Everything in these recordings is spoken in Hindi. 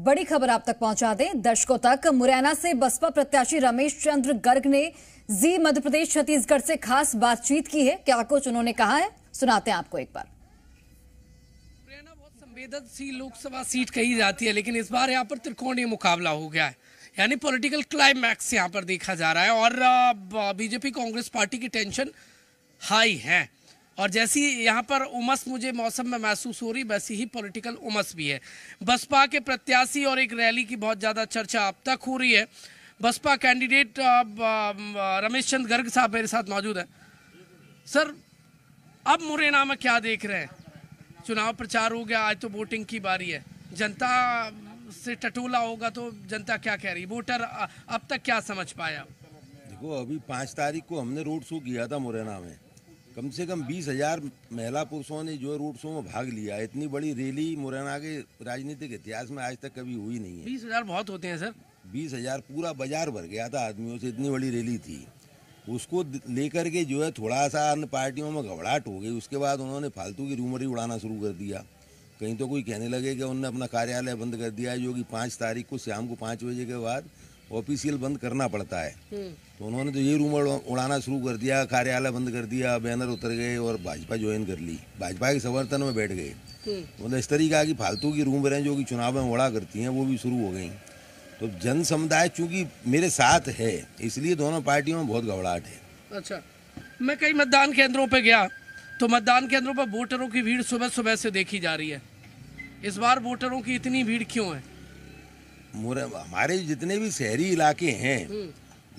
बड़ी खबर आप तक पहुंचा दें दर्शकों तक मुरैना से बसपा प्रत्याशी रमेश चंद्र गर्ग ने जी मध्य प्रदेश छत्तीसगढ़ से खास बातचीत की है क्या कुछ उन्होंने कहा है सुनाते हैं आपको एक बार मुरैना बहुत संवेदनशील लोकसभा सीट कही जाती है लेकिन इस बार यहाँ पर त्रिकोणीय मुकाबला हो गया है यानी पॉलिटिकल क्लाइमैक्स यहाँ पर देखा जा रहा है और बीजेपी कांग्रेस पार्टी की टेंशन हाई है और जैसी यहाँ पर उमस मुझे मौसम में महसूस हो रही वैसी ही पॉलिटिकल उमस भी है बसपा के प्रत्याशी और एक रैली की बहुत ज़्यादा चर्चा अब तक हो रही है बसपा कैंडिडेट रमेश चंद गर्ग साहब मेरे साथ मौजूद है सर अब मुरैना में क्या देख रहे हैं चुनाव प्रचार हो गया आज तो वोटिंग की बारी है जनता से टटोला होगा तो जनता क्या कह रही वोटर अब तक क्या समझ पाया देखो अभी पांच तारीख को हमने रोड शो किया था मुरैना में कम से कम बीस हजार महिला पुरुषों ने जो रोड शो में भाग लिया इतनी बड़ी रैली मुरैना के राजनीतिक इतिहास में आज तक कभी हुई नहीं है बीस हजार बहुत होते हैं सर बीस हजार पूरा बाजार भर गया था आदमियों से इतनी बड़ी रैली थी उसको लेकर के जो है थोड़ा सा अन्य पार्टियों में घबराहट हो गई उसके बाद उन्होंने फालतू की रूमरी उड़ाना शुरू कर दिया कहीं तो कोई कहने लगे कि उन्होंने अपना कार्यालय बंद कर दिया जो कि पाँच तारीख को शाम को पाँच बजे के बाद ऑफिशियल बंद करना पड़ता है हम्म। तो उन्होंने तो ये रूमर उड़ाना शुरू कर दिया कार्यालय बंद कर दिया बैनर उतर गए और भाजपा ज्वाइन कर ली भाजपा के समर्थन में बैठ गए हम्म। तो मतलब इस तरीके की फालतू की रूमरें जो कि चुनाव में उड़ा करती हैं वो भी शुरू हो गई तो जन समुदाय चूंकि मेरे साथ है इसलिए दोनों पार्टियों में बहुत घबराहट है अच्छा मैं कई मतदान केंद्रों पर गया तो मतदान केंद्रों पर वोटरों की भीड़ सुबह सुबह से देखी जा रही है इस बार वोटरों की इतनी भीड़ क्यों है हमारे जितने भी शहरी इलाके हैं हम्म।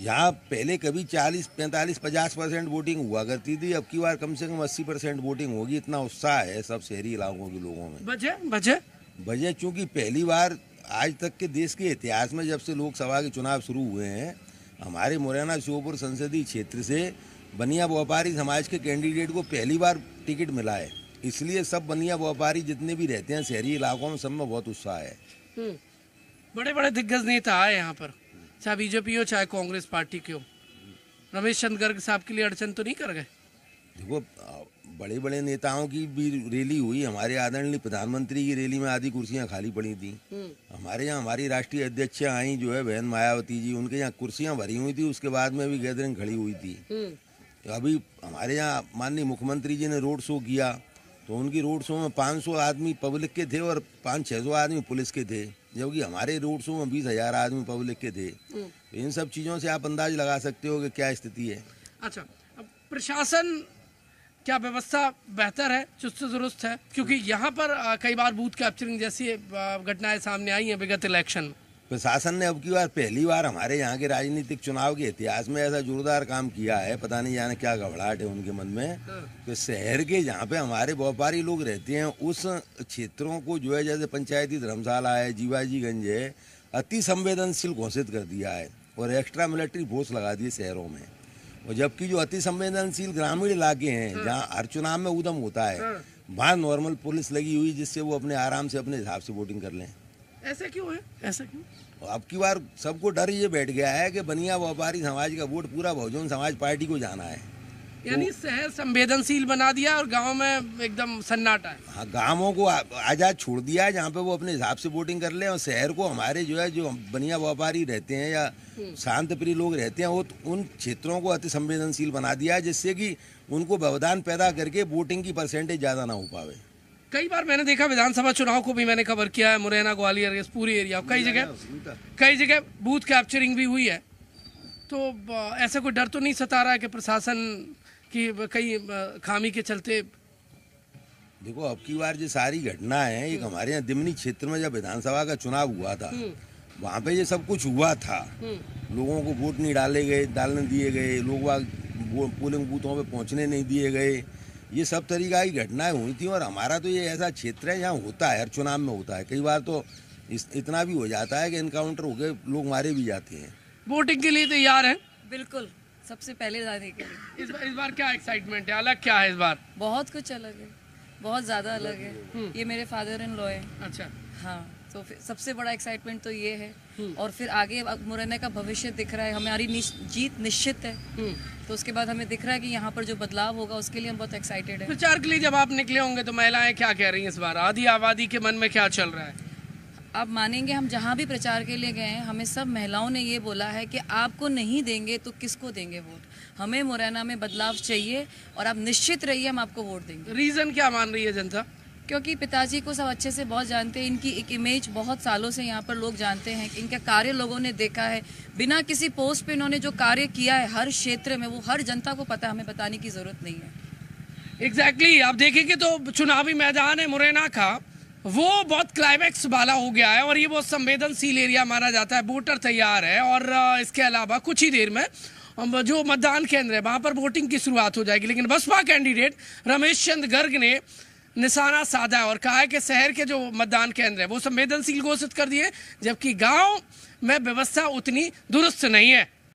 यहाँ पहले कभी 40, 45, 50 परसेंट वोटिंग हुआ करती थी अब की बार कम से कम 80 परसेंट वोटिंग होगी इतना उत्साह है सब शहरी इलाकों के लोगों में बजे बजे बजे चूंकि पहली बार आज तक के देश के इतिहास में जब से लोकसभा के चुनाव शुरू हुए हैं हमारे मुरैना श्योपुर संसदीय क्षेत्र से बनिया व्यापारी समाज के कैंडिडेट को पहली बार टिकट मिला है इसलिए सब बनिया व्यापारी जितने भी रहते हैं शहरी इलाकों में सब में बहुत उत्साह है हम्म। बड़े बड़े दिग्गज नेता आए यहाँ पर चाहे बीजेपी हो चाहे कांग्रेस पार्टी के हो रमेश चंद गर्ग साहब के लिए अड़चन तो नहीं कर गए देखो बड़े बड़े नेताओं की भी रैली हुई हमारे आदरणीय प्रधानमंत्री की रैली में आधी कुर्सियां खाली पड़ी थी हम्म। हमारे यहाँ हमारी राष्ट्रीय अध्यक्ष आई जो है बहन मायावती जी उनके यहाँ कुर्सियां भरी हुई थी उसके बाद में भी गैदरिंग खड़ी हुई थी हम्म। तो अभी हमारे यहाँ माननीय मुख्यमंत्री जी ने रोड शो किया तो उनकी रोड शो में पाँच आदमी पब्लिक के थे और पाँच छः आदमी पुलिस के थे जबकि हमारे रोड शो में बीस हजार आदमी पब्लिक के थे हम्म। तो इन सब चीज़ों से आप अंदाज लगा सकते हो कि क्या स्थिति है अच्छा अब प्रशासन क्या व्यवस्था बेहतर है चुस्त दुरुस्त है क्योंकि यहाँ पर कई बार बूथ कैप्चरिंग जैसी घटनाएं सामने आई हैं विगत इलेक्शन में प्रशासन ने अब की बार पहली बार हमारे यहाँ के राजनीतिक चुनाव के इतिहास में ऐसा जोरदार काम किया है पता नहीं जाने क्या घबराहट है उनके मन में कि तो शहर के जहाँ पे हमारे व्यापारी लोग रहते हैं उस क्षेत्रों को जो है जैसे पंचायती धर्मशाला है जीवाजीगंज है अति संवेदनशील घोषित कर दिया है और एक्स्ट्रा मिलिट्री फोर्स लगा दिए शहरों में और जबकि जो अति संवेदनशील ग्रामीण इलाके हैं जहाँ हर चुनाव में उदम होता है हाँ। वहाँ नॉर्मल पुलिस लगी हुई जिससे वो अपने आराम से अपने हिसाब से वोटिंग कर लें ऐसा क्यों है ऐसा क्यों अब की बार सबको डर ये बैठ गया है कि बनिया व्यापारी समाज का वोट पूरा बहुजन समाज पार्टी को जाना है यानी शहर संवेदनशील बना दिया और गांव में एकदम सन्नाटा है हाँ गांवों को आज़ाद छोड़ दिया जहाँ पे वो अपने हिसाब से वोटिंग कर ले और शहर को हमारे जो है जो बनिया व्यापारी रहते हैं या हम्म। शांत प्रिय लोग रहते हैं वो तो उन क्षेत्रों को अति संवेदनशील बना दिया जिससे कि उनको व्यवधान पैदा करके वोटिंग की परसेंटेज ज़्यादा ना हो पावे कई बार मैंने देखा विधानसभा चुनाव को भी मैंने कवर किया है मुरैना ग्वालियर पूरी एरिया कई जगह कई जगह बूथ कैप्चरिंग भी हुई है तो ऐसा कोई डर तो नहीं सता रहा है कि प्रशासन की कई खामी के चलते देखो अब की बार जो सारी घटना है एक हम्म। हमारे यहाँ दिमनी क्षेत्र में जब विधानसभा का चुनाव हुआ था हम्म। वहाँ पे ये सब कुछ हुआ था हम्म। लोगों को वोट नहीं डाले गए डालने दिए गए लोग पोलिंग बूथों पे पहुँचने नहीं दिए गए ये सब तरीका की घटनाएं हुई थी और हमारा तो ये ऐसा क्षेत्र है जहाँ होता है हर चुनाव में होता है कई बार तो इस, इतना भी हो जाता है कि इनकाउंटर गए लोग मारे भी जाते हैं वोटिंग के लिए तैयार है बिल्कुल सबसे पहले जाने के लिए इस बार इस बार क्या एक्साइटमेंट है अलग क्या है इस बार बहुत कुछ अलग है बहुत ज्यादा अलग है हम्म। ये मेरे फादर इन लॉ है अच्छा हाँ तो फिर सबसे बड़ा एक्साइटमेंट तो ये है हम्म। और फिर आगे मुरैना का भविष्य दिख रहा है हमारी निश, जीत निश्चित है हम्म। तो उसके बाद हमें दिख रहा है कि यहाँ पर जो बदलाव होगा उसके लिए हम बहुत एक्साइटेड हैं प्रचार के लिए जब आप निकले होंगे तो महिलाएं क्या कह रही हैं इस बार आधी आबादी के मन में क्या चल रहा है आप मानेंगे हम जहाँ भी प्रचार के लिए गए हैं हमें सब महिलाओं ने ये बोला है कि आपको नहीं देंगे तो किसको देंगे वोट हमें मुरैना में बदलाव चाहिए और आप निश्चित रहिए हम आपको वोट देंगे रीज़न क्या मान रही है जनता क्योंकि पिताजी को सब अच्छे से बहुत जानते हैं इनकी एक इमेज बहुत सालों से यहाँ पर लोग जानते हैं इनका कार्य लोगों ने देखा है बिना किसी पोस्ट पे इन्होंने जो कार्य किया है हर क्षेत्र में वो हर जनता को पता है हमें बताने की ज़रूरत नहीं है एग्जैक्टली exactly, आप देखेंगे तो चुनावी मैदान है मुरैना का वो बहुत क्लाइमैक्स वाला हो गया है और ये बहुत संवेदनशील एरिया माना जाता है वोटर तैयार है और इसके अलावा कुछ ही देर में जो मतदान केंद्र है वहाँ पर वोटिंग की शुरुआत हो जाएगी लेकिन बसपा कैंडिडेट रमेश चंद गर्ग ने निशाना साधा है और कहा है कि शहर के जो मतदान केंद्र है वो संवेदनशील घोषित कर दिए जबकि गाँव में व्यवस्था उतनी दुरुस्त नहीं है